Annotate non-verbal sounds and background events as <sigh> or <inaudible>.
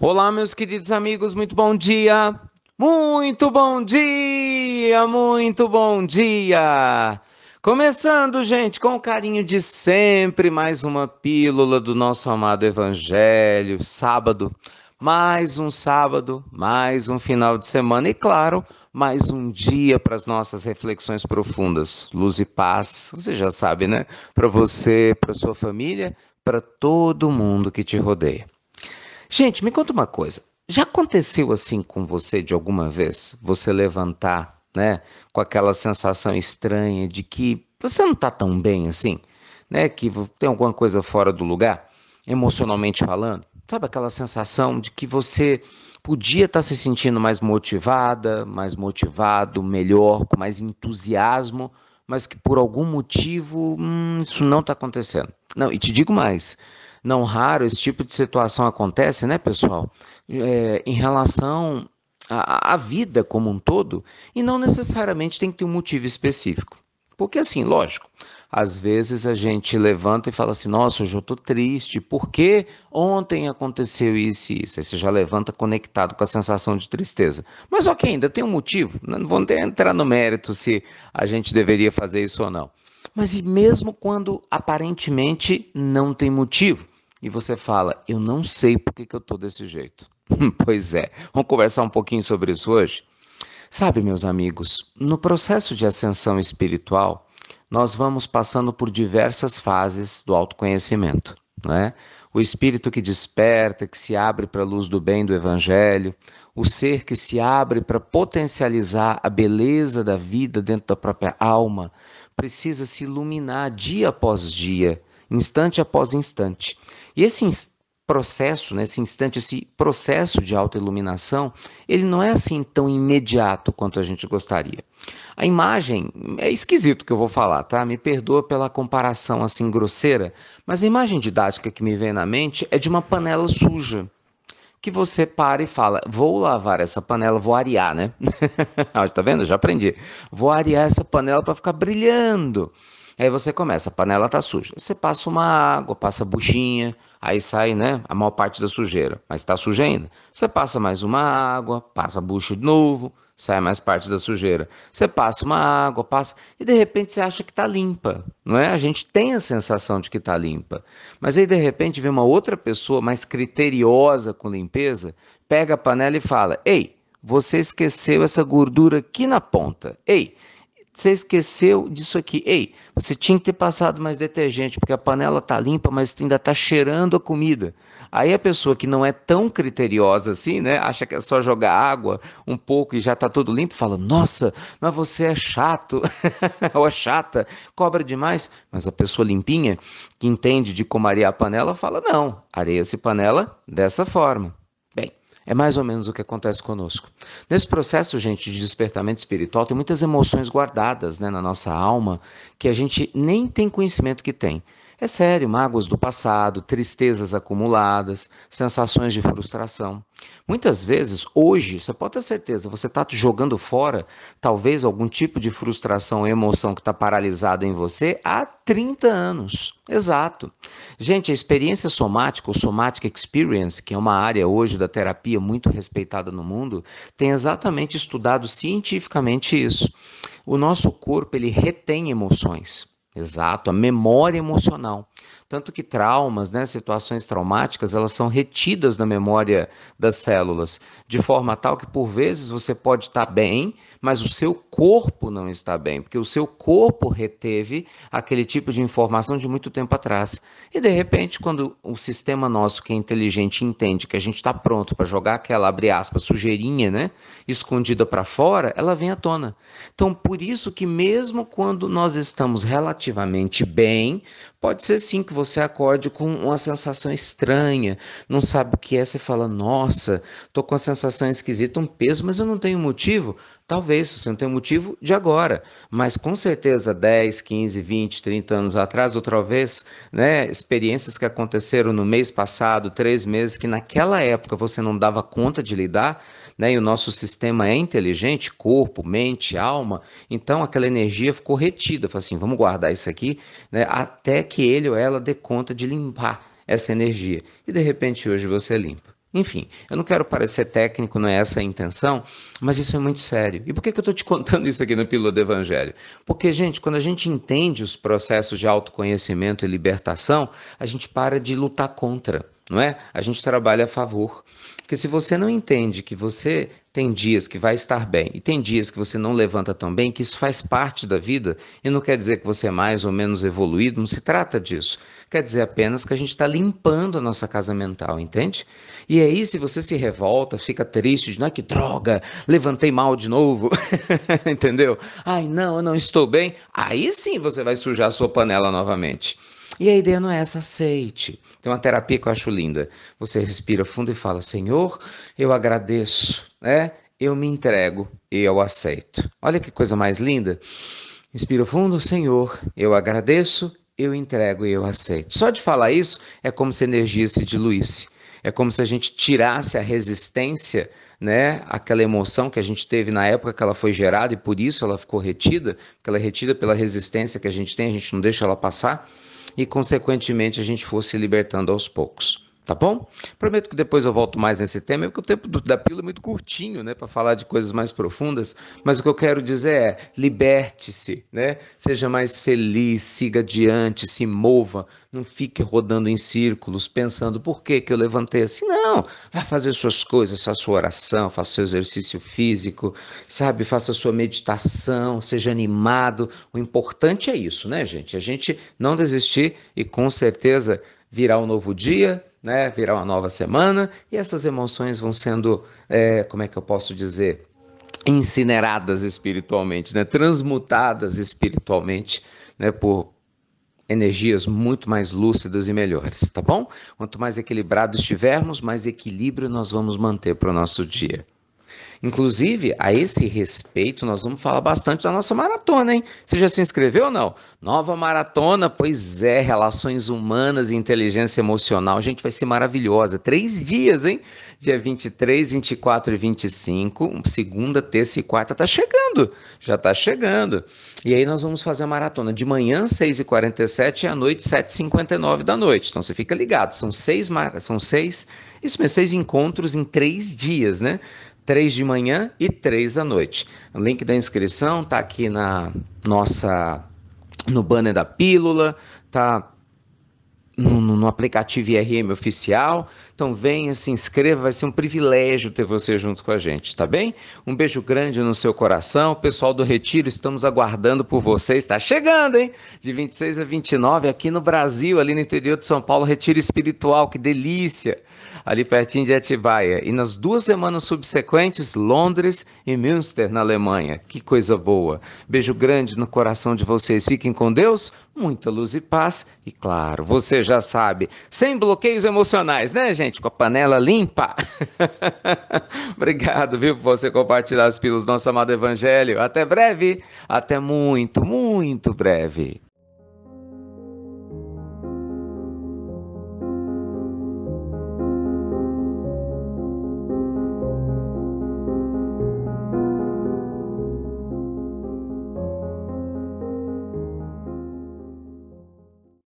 Olá, meus queridos amigos, muito bom dia! Muito bom dia! Muito bom dia! Começando, gente, com o carinho de sempre, mais uma pílula do nosso amado Evangelho, sábado. Mais um sábado, mais um final de semana e, claro, mais um dia para as nossas reflexões profundas. Luz e paz, você já sabe, né? Para você, para sua família, para todo mundo que te rodeia. Gente, me conta uma coisa. Já aconteceu assim com você de alguma vez? Você levantar, né, com aquela sensação estranha de que você não está tão bem assim, né, que tem alguma coisa fora do lugar, emocionalmente falando? Sabe aquela sensação de que você podia estar tá se sentindo mais motivada, mais motivado, melhor, com mais entusiasmo, mas que por algum motivo hum, isso não está acontecendo. Não, e te digo mais, não raro esse tipo de situação acontece, né, pessoal? É, em relação à vida como um todo, e não necessariamente tem que ter um motivo específico. Porque, assim, lógico, às vezes a gente levanta e fala assim: nossa, hoje eu estou triste, Por que ontem aconteceu isso e isso. Aí você já levanta conectado com a sensação de tristeza. Mas, ok, ainda tem um motivo. Né? Não vou entrar no mérito se a gente deveria fazer isso ou não. Mas e mesmo quando aparentemente não tem motivo? e você fala: Eu não sei por que, que eu estou desse jeito. <laughs> pois é, vamos conversar um pouquinho sobre isso hoje? Sabe, meus amigos, no processo de ascensão espiritual, nós vamos passando por diversas fases do autoconhecimento. Né? O espírito que desperta, que se abre para a luz do bem do Evangelho, o ser que se abre para potencializar a beleza da vida dentro da própria alma, precisa se iluminar dia após dia instante após instante. E esse processo, nesse né, instante, esse processo de autoiluminação, ele não é assim tão imediato quanto a gente gostaria. A imagem, é esquisito que eu vou falar, tá? Me perdoa pela comparação assim grosseira, mas a imagem didática que me vem na mente é de uma panela suja. Que você para e fala, vou lavar essa panela, vou arear, né? <laughs> Ah, tá vendo? Já aprendi. Vou arear essa panela para ficar brilhando. Aí você começa, a panela tá suja. Você passa uma água, passa buchinha, aí sai, né, a maior parte da sujeira, mas está suja ainda. Você passa mais uma água, passa a bucha de novo, sai mais parte da sujeira. Você passa uma água, passa e de repente você acha que tá limpa, não é? A gente tem a sensação de que tá limpa. Mas aí de repente vem uma outra pessoa mais criteriosa com limpeza, pega a panela e fala: "Ei, você esqueceu essa gordura aqui na ponta. Ei, você esqueceu disso aqui. Ei, você tinha que ter passado mais detergente, porque a panela tá limpa, mas ainda tá cheirando a comida. Aí a pessoa que não é tão criteriosa assim, né, acha que é só jogar água um pouco e já tá tudo limpo, fala: "Nossa, mas você é chato". <laughs> Ou é chata, cobra demais. Mas a pessoa limpinha, que entende de como arear a panela, fala: "Não, areia-se panela dessa forma". É mais ou menos o que acontece conosco. Nesse processo, gente, de despertamento espiritual, tem muitas emoções guardadas né, na nossa alma que a gente nem tem conhecimento que tem. É sério, mágoas do passado, tristezas acumuladas, sensações de frustração. Muitas vezes, hoje, você pode ter certeza, você está jogando fora talvez algum tipo de frustração, emoção que está paralisada em você há 30 anos. Exato. Gente, a experiência somática, ou somatic experience, que é uma área hoje da terapia muito respeitada no mundo, tem exatamente estudado cientificamente isso. O nosso corpo, ele retém emoções. Exato, a memória emocional. Tanto que traumas, né, situações traumáticas, elas são retidas na memória das células, de forma tal que por vezes você pode estar bem, mas o seu corpo não está bem, porque o seu corpo reteve aquele tipo de informação de muito tempo atrás. E de repente, quando o sistema nosso que é inteligente entende que a gente está pronto para jogar aquela abre aspas sujeirinha, né, escondida para fora, ela vem à tona. Então, por isso que mesmo quando nós estamos relativamente bem, pode ser sim assim que você acorde com uma sensação estranha, não sabe o que é, você fala: Nossa, tô com uma sensação esquisita, um peso, mas eu não tenho motivo. Talvez você não tenha motivo de agora, mas com certeza 10, 15, 20, 30 anos atrás, outra vez, né, experiências que aconteceram no mês passado, três meses, que naquela época você não dava conta de lidar, né, e o nosso sistema é inteligente, corpo, mente, alma, então aquela energia ficou retida. Fala assim, vamos guardar isso aqui né, até que ele ou ela dê conta de limpar essa energia. E de repente hoje você limpa. Enfim, eu não quero parecer técnico, não é essa a intenção, mas isso é muito sério. E por que, que eu estou te <laughs> contando isso aqui no Pílula do Evangelho? Porque, gente, quando a gente entende os processos de autoconhecimento e libertação, a gente para de lutar contra, não é? A gente trabalha a favor. Porque se você não entende que você tem dias que vai estar bem e tem dias que você não levanta tão bem, que isso faz parte da vida e não quer dizer que você é mais ou menos evoluído, não se trata disso. Quer dizer apenas que a gente está limpando a nossa casa mental, entende? E aí, se você se revolta, fica triste, de, é que droga, levantei mal de novo, <laughs> entendeu? Ai, não, eu não estou bem. Aí sim você vai sujar a sua panela novamente. E a ideia não é essa, aceite. Tem uma terapia que eu acho linda. Você respira fundo e fala: Senhor, eu agradeço né? Eu me entrego e eu aceito. Olha que coisa mais linda. Inspiro fundo, Senhor, eu agradeço, eu entrego e eu aceito. Só de falar isso é como se a energia se diluísse. É como se a gente tirasse a resistência, né? Aquela emoção que a gente teve na época que ela foi gerada e por isso ela ficou retida, que ela é retida pela resistência que a gente tem, a gente não deixa ela passar e consequentemente a gente fosse se libertando aos poucos. Tá bom? Prometo que depois eu volto mais nesse tema, porque o tempo do, da pílula é muito curtinho, né, para falar de coisas mais profundas. Mas o que eu quero dizer é: liberte-se, né? Seja mais feliz, siga adiante, se mova, não fique rodando em círculos, pensando por que, que eu levantei assim. Não, vá fazer suas coisas, faça sua oração, faça seu exercício físico, sabe? Faça sua meditação, seja animado. O importante é isso, né, gente? A gente não desistir e com certeza virá um novo dia né? Virá uma nova semana e essas emoções vão sendo, é, como é que eu posso dizer? Incineradas espiritualmente, né? Transmutadas espiritualmente, né? Por, energias muito mais lúcidas e melhores, tá bom? Quanto mais equilibrado estivermos, mais equilíbrio nós vamos manter para o nosso dia. Inclusive, a esse respeito, nós vamos falar bastante da nossa maratona, hein? Você já se inscreveu ou não? Nova maratona, pois é, relações humanas e inteligência emocional. Gente, vai ser maravilhosa. Três dias, hein? Dia 23, 24 e 25, segunda, terça e quarta, tá chegando. Já tá chegando. E aí nós vamos fazer a maratona de manhã, 6h47 e à noite, 7h59 da noite. Então você fica ligado, são seis, mar... são seis, isso mesmo, seis encontros em três dias, né? três de manhã e três à noite. O link da inscrição está aqui na nossa no banner da pílula, tá no, no, aplicativo IRM oficial. Então venha, se inscreva, vai ser um privilégio ter você junto com a gente, tá bem? Um beijo grande no seu coração. Pessoal do Retiro, estamos aguardando por vocês. Está chegando, hein? De 26 a 29 aqui no Brasil, ali no interior de São Paulo, Retiro Espiritual, que delícia! ali pertinho de Atibaia. E nas duas semanas subsequentes, Londres e Münster, na Alemanha. Que coisa boa. Beijo grande no coração de vocês. Fiquem com Deus, muita luz e paz. E claro, você já sabe, sem bloqueios emocionais, né, gente? Com a panela limpa. <laughs> Obrigado, viu, por você compartilhar as pílulas do nosso amado Evangelho. Até breve. Até muito, muito breve.